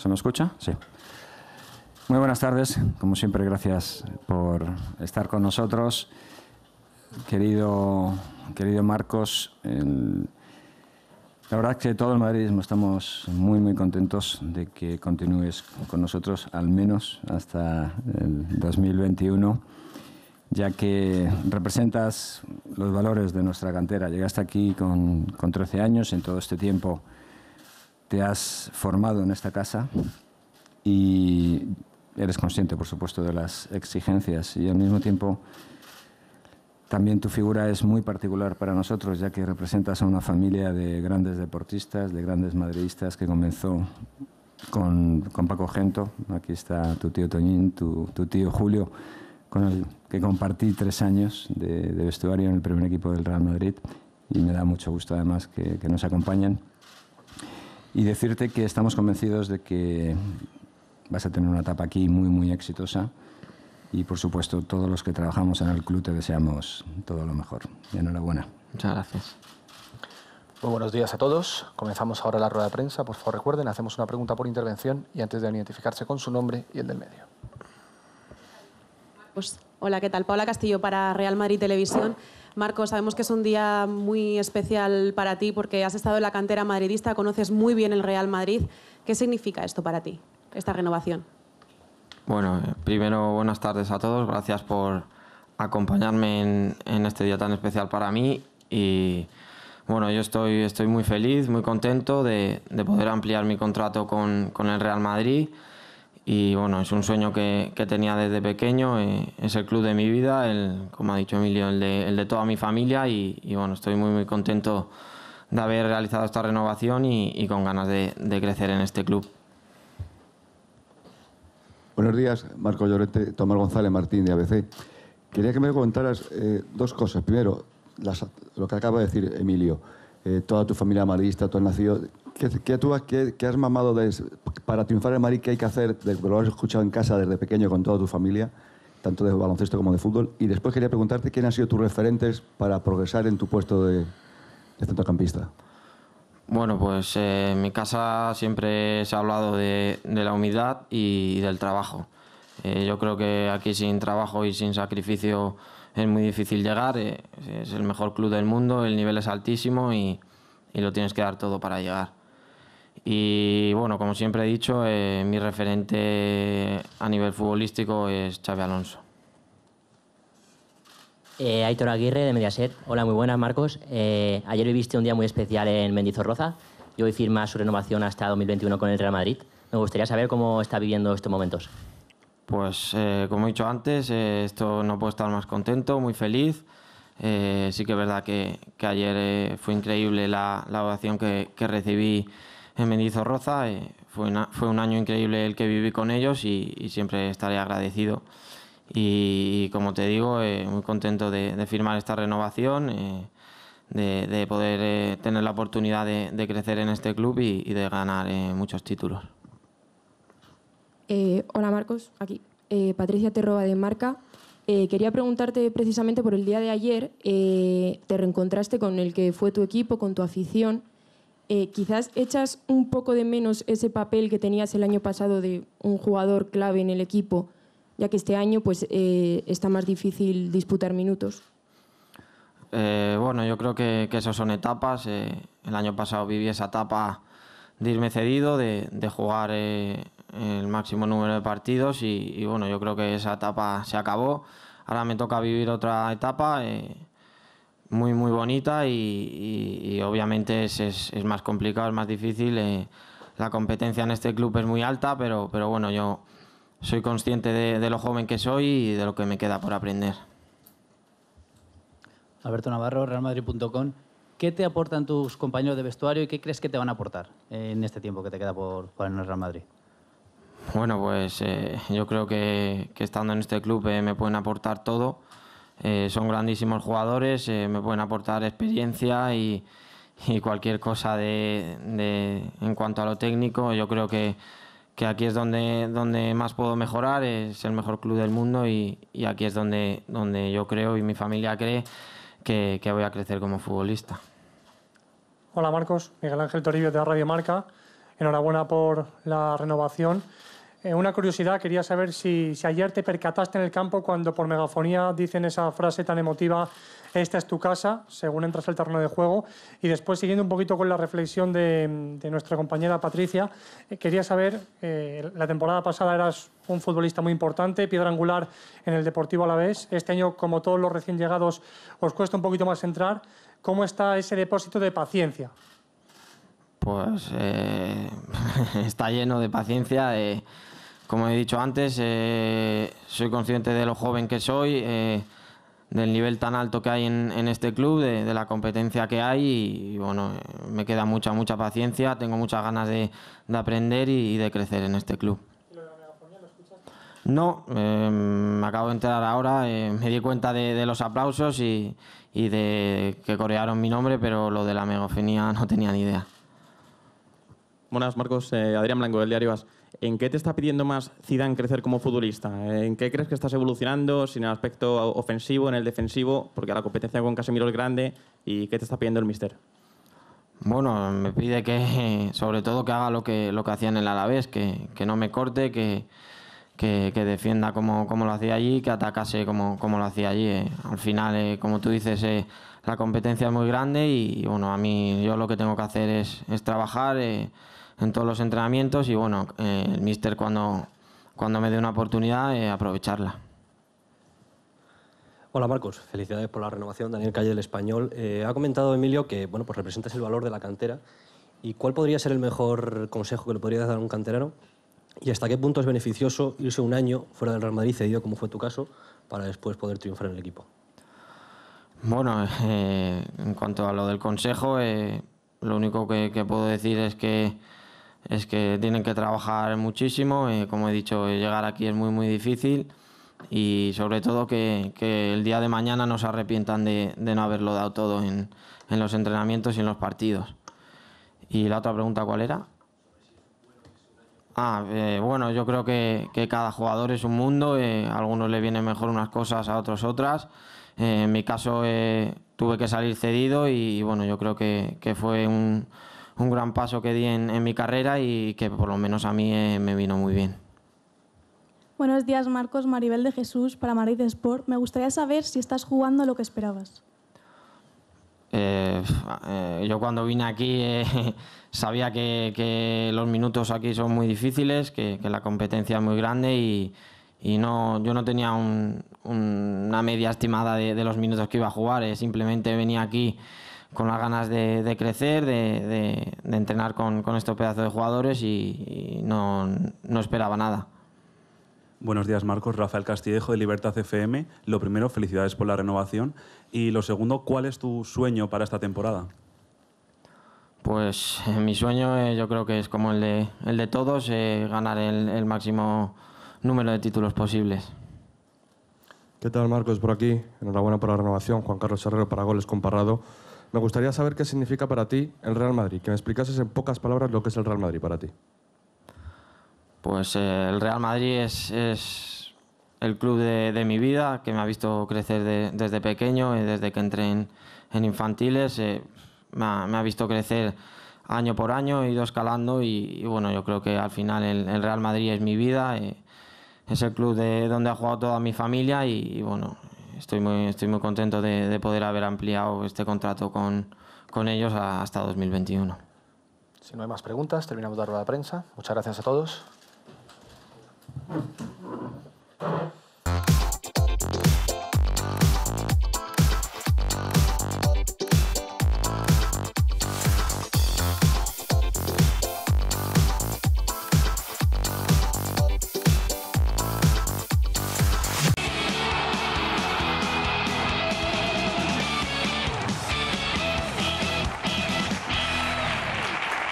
¿Se me escucha? Sí. Muy buenas tardes. Como siempre, gracias por estar con nosotros. Querido, querido Marcos, la verdad que todo el Madrid estamos muy, muy contentos de que continúes con nosotros al menos hasta el 2021, ya que representas los valores de nuestra cantera. Llegaste aquí con, con 13 años, en todo este tiempo te has formado en esta casa y eres consciente, por supuesto, de las exigencias y al mismo tiempo también tu figura es muy particular para nosotros, ya que representas a una familia de grandes deportistas, de grandes madridistas que comenzó con, Paco Gento. Aquí está tu tío Toñín, tu, tío Julio, con el que compartí tres años de, vestuario en el primer equipo del Real Madrid. Y me da mucho gusto, además, que nos acompañen y decirte que estamos convencidos de que vas a tener una etapa aquí muy, muy exitosa. Y por supuesto, todos los que trabajamos en el club te deseamos todo lo mejor. Enhorabuena. Muchas gracias. Muy buenos días a todos. Comenzamos ahora la rueda de prensa. Por favor, recuerden, hacemos una pregunta por intervención y antes de identificarse con su nombre y el del medio. Pues, hola, ¿qué tal? Paula Castillo para Real Madrid Televisión. Marco, sabemos que es un día muy especial para ti porque has estado en la cantera madridista, conoces muy bien el Real Madrid. ¿Qué significa esto para ti, esta renovación? Bueno, eh, primero buenas tardes a todos, gracias por acompañarme en, este día tan especial para mí y bueno, yo estoy, muy feliz, muy contento de, poder ampliar mi contrato con el Real Madrid. Y bueno, es un sueño que, tenía desde pequeño, eh, es el club de mi vida, el, como ha dicho Emilio, el de, toda mi familia y, bueno, estoy muy, muy contento de haber realizado esta renovación y, con ganas de, crecer en este club. Buenos días, Marco Llorete, Tomás González Martín de ABC. Quería que me comentaras eh, dos cosas. Primero, lo que acaba de decir Emilio eh, toda tu familia marista, tú has nacido. ¿Qué, tú has, has mamado para triunfar en Madrid? ¿Qué hay que hacer? lo has escuchado en casa desde pequeño con toda tu familia, tanto de baloncesto como de fútbol. Y después quería preguntarte quién han sido tus referentes para progresar en tu puesto de, centrocampista. Bueno, pues eh, en mi casa siempre se ha hablado de la humildad y del trabajo. Eh, yo creo que aquí sin trabajo y sin sacrificio es muy difícil llegar. Eh, es el mejor club del mundo, el nivel es altísimo y, lo tienes que dar todo para llegar. Y bueno, como siempre he dicho, eh, mi referente a nivel futbolístico es Xavi Alonso. Aitor Aguirre de Mediaset. Hola, muy buenas, Marcos. ayer viviste un día muy especial en Mendizorroza y hoy firma su renovación hasta 2021 con el Real Madrid. Me gustaría saber cómo está viviendo estos momentos. Pues eh, como he dicho antes, eh, esto no puedo estar más contento, muy feliz. Eh, sí que es verdad que, ayer fue increíble la, ovación que, recibí en Mendizorroza. Fue, fue, un año increíble el que viví con ellos y, siempre estaré agradecido. Y, como te digo, muy contento de, firmar esta renovación, de, poder tener la oportunidad de, crecer en este club y de ganar muchos títulos. Eh, hola Marcos, aquí eh, Patricia Terroba de Marca. Eh, quería preguntarte precisamente por el día de ayer, te reencontraste con el que fue tu equipo, con tu afición. quizás echas un poco de menos ese papel que tenías el año pasado de un jugador clave en el equipo, ya que este año pues, está más difícil disputar minutos. bueno, yo creo que, esas son etapas. el año pasado viví esa etapa de irme cedido, de, jugar el máximo número de partidos y, bueno, yo creo que esa etapa se acabó. Ahora me toca vivir otra etapa eh, muy, muy bonita y, obviamente es, es, más complicado, es más difícil. Eh, la competencia en este club es muy alta, pero, pero bueno, yo soy consciente de, lo joven que soy y de lo que me queda por aprender. Alberto Navarro, realmadrid.com. ¿Qué te aportan tus compañeros de vestuario y qué crees que te van a aportar en este tiempo que te queda por, por el Real Madrid? Bueno, pues eh, yo creo que, estando en este club eh, me pueden aportar todo. Eh, son grandísimos jugadores, me pueden aportar experiencia y, cualquier cosa de, en cuanto a lo técnico. Yo creo que, que aquí es donde, donde más puedo mejorar, es el mejor club del mundo y, y aquí es donde, donde yo creo y mi familia cree que, que voy a crecer como futbolista. Hola Marcos, Miguel Ángel Toribio de Radio Marca. Enhorabuena por la renovación. Eh, una curiosidad, quería saber si, ayer te percataste en el campo cuando por megafonía dicen esa frase tan emotiva, esta es tu casa, según entras al terreno de juego. Y después, siguiendo un poquito con la reflexión de, nuestra compañera Patricia, eh, quería saber, eh, la temporada pasada eras un futbolista muy importante, piedra angular en el Deportivo a la vez. Este año, como todos los recién llegados, os cuesta un poquito más entrar. ¿Cómo está ese depósito de paciencia pues eh, está lleno de paciencia. Eh, como he dicho antes, eh, soy consciente de lo joven que soy, del nivel tan alto que hay en, este club, de, la competencia que hay y, bueno, me queda mucha, mucha paciencia, tengo muchas ganas de, aprender y, de crecer en este club. No, em, me acabo de enterar ahora, me di cuenta de, de los aplausos y, de que corearon mi nombre, pero lo de la megafonía no tenía ni idea. Buenas, Marcos. Eh, Adrián Blanco, del diario As. ¿En qué te está pidiendo más Zidane crecer como futbolista? ¿En qué crees que estás evolucionando? ¿Si en el aspecto ofensivo, en el defensivo? Porque la competencia con Casemiro es grande. ¿Y qué te está pidiendo el mister? Bueno, me pide que, sobre todo, que haga lo que, lo que hacía en el Alavés, que, que no me corte, que, que, defienda como, como, lo hacía allí, que atacase como, como lo hacía allí. Eh. Al final, eh, como tú dices, la competencia es muy grande y, bueno, a mí yo lo que tengo que hacer es, es trabajar en todos los entrenamientos y bueno, eh, el míster cuando, cuando me dé una oportunidad, eh, aprovecharla. Hola Marcos, felicidades por la renovación, Daniel Calle del Español. Eh, ha comentado Emilio que bueno, pues representas el valor de la cantera. ¿Y cuál podría ser el mejor consejo que le podrías dar a un canterano? ¿Y hasta qué punto es beneficioso irse un año fuera del Real Madrid, cedido como fue tu caso, para después poder triunfar en el equipo? Bueno, en cuanto a lo del consejo, lo único que puedo decir es que es que tienen que trabajar muchísimo, eh, como he dicho, llegar aquí es muy muy difícil y sobre todo que, que el día de mañana no se arrepientan de, de no haberlo dado todo en, en, los entrenamientos y en los partidos. ¿Y la otra pregunta cuál era? Ah, eh, bueno, yo creo que, que, cada jugador es un mundo, eh, a algunos le vienen mejor unas cosas, a otros otras. en mi caso tuve que salir cedido y, y bueno, yo creo que, que fue un un gran paso que di en, mi carrera y que por lo menos a mí eh, me vino muy bien. Buenos días, Marcos. Maribel de Jesús para Madrid Sport. Me gustaría saber si estás jugando lo que esperabas. Eh, eh, yo cuando vine aquí sabía que, los minutos aquí son muy difíciles, que, la competencia es muy grande y, no, yo no tenía una media estimada de, de, los minutos que iba a jugar. simplemente venía aquí con las ganas de, crecer, de, entrenar con, estos pedazos de jugadores y, no, esperaba nada. Buenos días, Marcos. Rafael Castillejo de Libertad FM. Lo primero, felicidades por la renovación. Y lo segundo, ¿cuál es tu sueño para esta temporada? Pues eh, mi sueño eh, yo creo que es como el de, todos, eh, ganar el, máximo número de títulos posibles. ¿Qué tal, Marcos? Por aquí. Enhorabuena por la renovación. Juan Carlos Herrero para Goles Comparado. Me gustaría saber qué significa para ti el Real Madrid, que me explicases en pocas palabras lo que es el Real Madrid para ti. Pues eh, el Real Madrid es, el club de, mi vida, que me ha visto crecer desde pequeño, y desde que entré en, infantiles, eh, me, ha, visto crecer año por año, he ido escalando y, bueno, yo creo que al final el, Real Madrid es mi vida, eh, es el club de donde ha jugado toda mi familia y bueno, estoy muy, estoy muy contento de, poder haber ampliado este contrato con, ellos hasta 2021. Si no hay más preguntas, terminamos la rueda de prensa. Muchas gracias a todos.